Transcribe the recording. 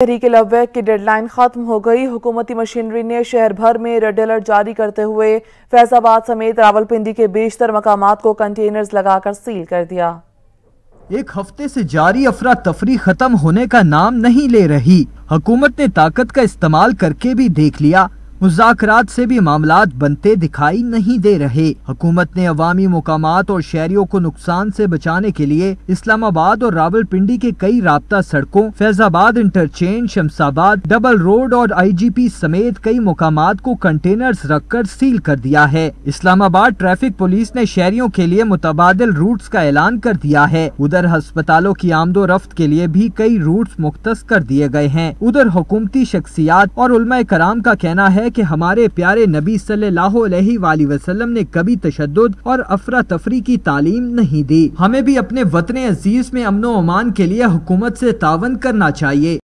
तहरीक लब्बैक की डेडलाइन खत्म हो गई हुकूमती मशीनरी ने शहर भर में रेड अलर्ट जारी करते हुए फैजाबाद समेत रावलपिंडी के बेशतर मकाम को कंटेनर्स लगाकर सील कर दिया एक हफ्ते से जारी अफरा तफरी खत्म होने का नाम नहीं ले रही हुकूमत ने ताकत का इस्तेमाल करके भी देख लिया मुजात से भी मामला बनते दिखाई नहीं दे रहे हुकूमत ने अवामी मकाम और शहरियों को नुकसान से बचाने के लिए इस्लामाबाद और रावलपिंडी के कई रबता सड़कों Faizabad interchange Shamsabad double road और आई जी पी समेत कई मकाम को कंटेनर्स रखकर सील कर दिया है इस्लामाबाद ट्रैफिक पुलिस ने शहरियों के लिए मुतबाद रूट का ऐलान कर दिया है उधर हस्पतालों की आमदो रफ्त के लिए भी कई रूट मुख्त कर दिए गए हैं उधर हुकूमती शख्सियात और उलमा कराम का कहना है है कि हमारे प्यारे नबी सल्लल्लाहु अलैहि वसल्लम ने कभी तशद और अफरा तफरी की तालीम नहीं दी हमें भी अपने वतन अजीज में अमनो अमान के लिए हुकूमत से तावन करना चाहिए